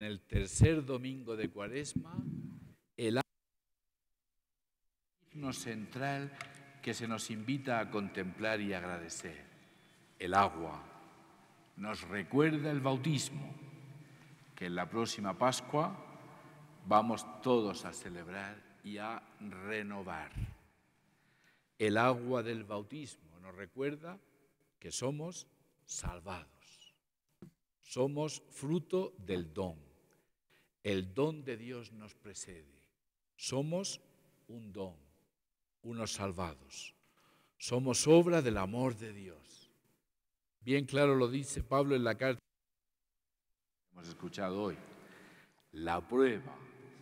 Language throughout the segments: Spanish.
en el tercer domingo de Cuaresma, el signo central que se nos invita a contemplar y agradecer. El agua nos recuerda el bautismo, que en la próxima Pascua vamos todos a celebrar y a renovar. El agua del bautismo nos recuerda que somos salvados, somos fruto del don el don de Dios nos precede. Somos un don, unos salvados. Somos obra del amor de Dios. Bien claro lo dice Pablo en la carta hemos escuchado hoy. La prueba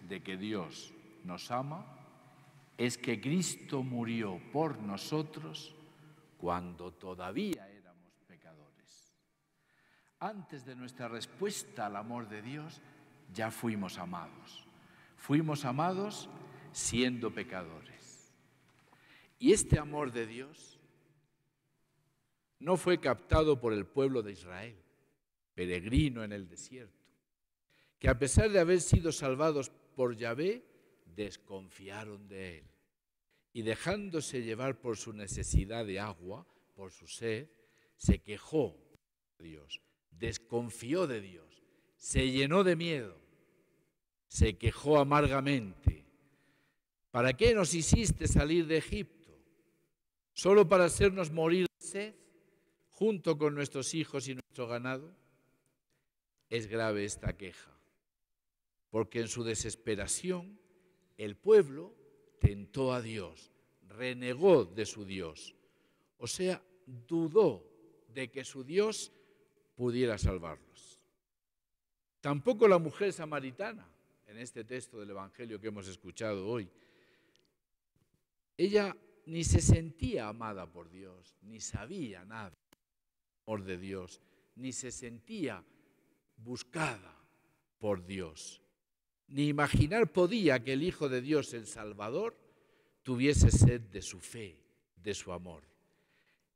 de que Dios nos ama es que Cristo murió por nosotros cuando todavía éramos pecadores. Antes de nuestra respuesta al amor de Dios, ya fuimos amados. Fuimos amados siendo pecadores. Y este amor de Dios no fue captado por el pueblo de Israel, peregrino en el desierto, que a pesar de haber sido salvados por Yahvé, desconfiaron de él. Y dejándose llevar por su necesidad de agua, por su sed, se quejó de Dios, desconfió de Dios, se llenó de miedo, se quejó amargamente. ¿Para qué nos hiciste salir de Egipto? ¿Solo para hacernos morir sed junto con nuestros hijos y nuestro ganado? Es grave esta queja, porque en su desesperación el pueblo tentó a Dios, renegó de su Dios, o sea, dudó de que su Dios pudiera salvarlos. Tampoco la mujer samaritana, en este texto del Evangelio que hemos escuchado hoy. Ella ni se sentía amada por Dios, ni sabía nada del amor de Dios, ni se sentía buscada por Dios. Ni imaginar podía que el Hijo de Dios, el Salvador, tuviese sed de su fe, de su amor.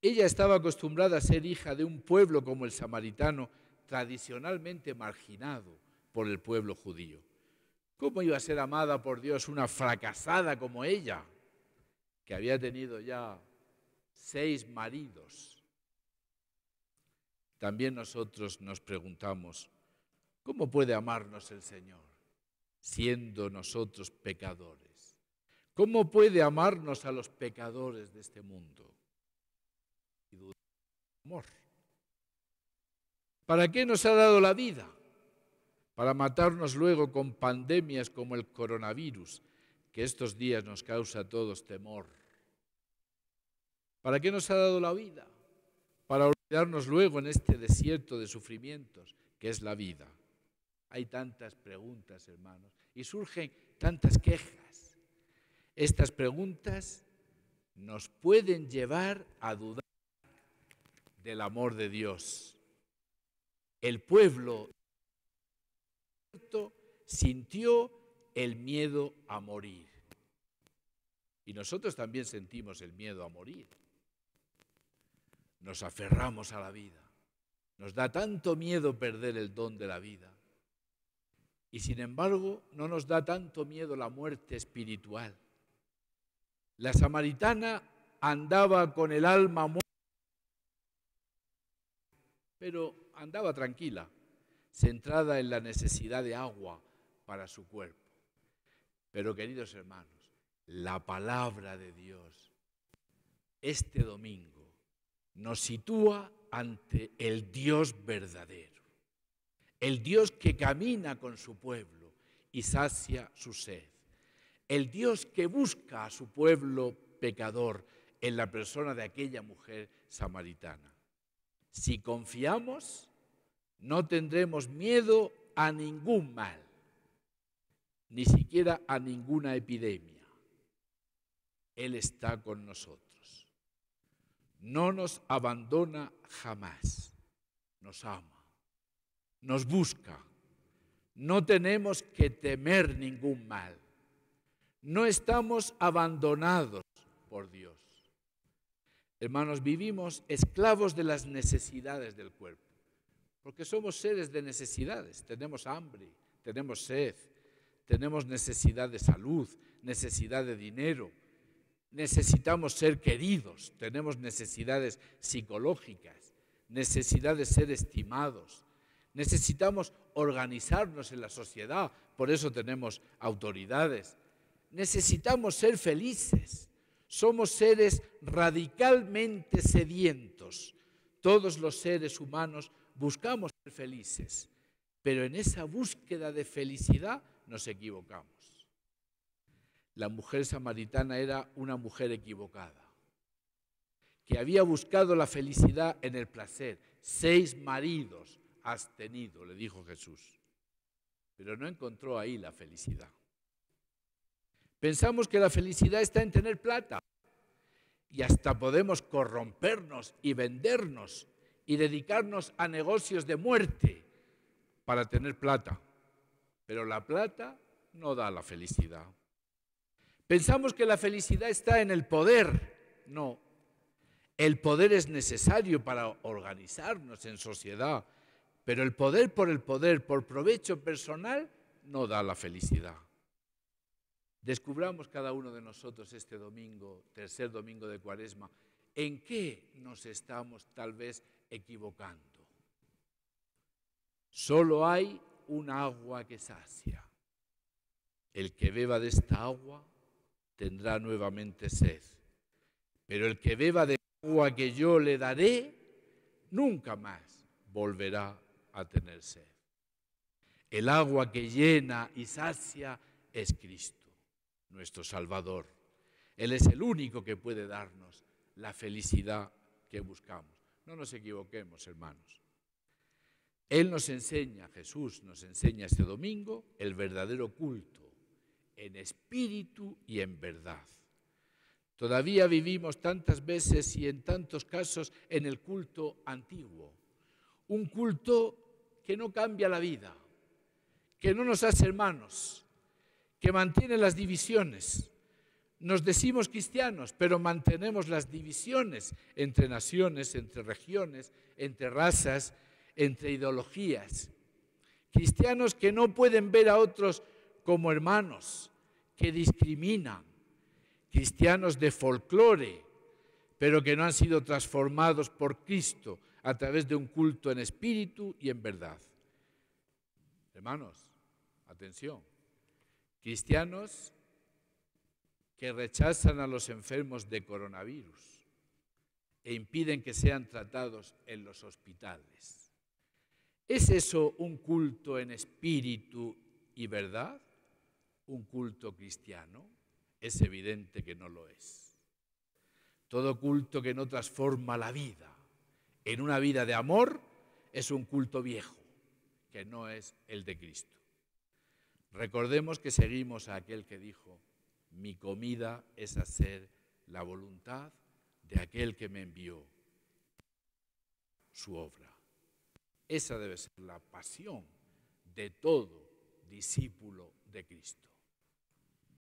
Ella estaba acostumbrada a ser hija de un pueblo como el samaritano, tradicionalmente marginado por el pueblo judío. ¿Cómo iba a ser amada por Dios una fracasada como ella, que había tenido ya seis maridos? También nosotros nos preguntamos, ¿cómo puede amarnos el Señor siendo nosotros pecadores? ¿Cómo puede amarnos a los pecadores de este mundo? Y amor. ¿Para qué nos ha dado la vida? Para matarnos luego con pandemias como el coronavirus, que estos días nos causa a todos temor. ¿Para qué nos ha dado la vida? Para olvidarnos luego en este desierto de sufrimientos que es la vida. Hay tantas preguntas, hermanos, y surgen tantas quejas. Estas preguntas nos pueden llevar a dudar del amor de Dios el pueblo sintió el miedo a morir. Y nosotros también sentimos el miedo a morir. Nos aferramos a la vida. Nos da tanto miedo perder el don de la vida. Y sin embargo, no nos da tanto miedo la muerte espiritual. La samaritana andaba con el alma muerta pero andaba tranquila, centrada en la necesidad de agua para su cuerpo. Pero queridos hermanos, la palabra de Dios este domingo nos sitúa ante el Dios verdadero, el Dios que camina con su pueblo y sacia su sed, el Dios que busca a su pueblo pecador en la persona de aquella mujer samaritana. Si confiamos, no tendremos miedo a ningún mal, ni siquiera a ninguna epidemia. Él está con nosotros. No nos abandona jamás. Nos ama. Nos busca. No tenemos que temer ningún mal. No estamos abandonados por Dios. Hermanos, vivimos esclavos de las necesidades del cuerpo, porque somos seres de necesidades. Tenemos hambre, tenemos sed, tenemos necesidad de salud, necesidad de dinero, necesitamos ser queridos, tenemos necesidades psicológicas, necesidad de ser estimados, necesitamos organizarnos en la sociedad, por eso tenemos autoridades, necesitamos ser felices somos seres radicalmente sedientos. Todos los seres humanos buscamos ser felices, pero en esa búsqueda de felicidad nos equivocamos. La mujer samaritana era una mujer equivocada, que había buscado la felicidad en el placer. Seis maridos has tenido, le dijo Jesús, pero no encontró ahí la felicidad. Pensamos que la felicidad está en tener plata y hasta podemos corrompernos y vendernos y dedicarnos a negocios de muerte para tener plata. Pero la plata no da la felicidad. Pensamos que la felicidad está en el poder. No, el poder es necesario para organizarnos en sociedad, pero el poder por el poder, por provecho personal, no da la felicidad. Descubramos cada uno de nosotros este domingo, tercer domingo de Cuaresma, en qué nos estamos tal vez equivocando. Solo hay un agua que sacia. El que beba de esta agua tendrá nuevamente sed, pero el que beba de agua que yo le daré, nunca más volverá a tener sed. El agua que llena y sacia es Cristo nuestro Salvador. Él es el único que puede darnos la felicidad que buscamos. No nos equivoquemos, hermanos. Él nos enseña, Jesús nos enseña este domingo, el verdadero culto, en espíritu y en verdad. Todavía vivimos tantas veces y en tantos casos en el culto antiguo, un culto que no cambia la vida, que no nos hace hermanos, que mantiene las divisiones. Nos decimos cristianos, pero mantenemos las divisiones entre naciones, entre regiones, entre razas, entre ideologías. Cristianos que no pueden ver a otros como hermanos, que discriminan. Cristianos de folclore, pero que no han sido transformados por Cristo a través de un culto en espíritu y en verdad. Hermanos, atención. Cristianos que rechazan a los enfermos de coronavirus e impiden que sean tratados en los hospitales. ¿Es eso un culto en espíritu y verdad? ¿Un culto cristiano? Es evidente que no lo es. Todo culto que no transforma la vida en una vida de amor es un culto viejo, que no es el de Cristo. Recordemos que seguimos a aquel que dijo, mi comida es hacer la voluntad de aquel que me envió, su obra. Esa debe ser la pasión de todo discípulo de Cristo.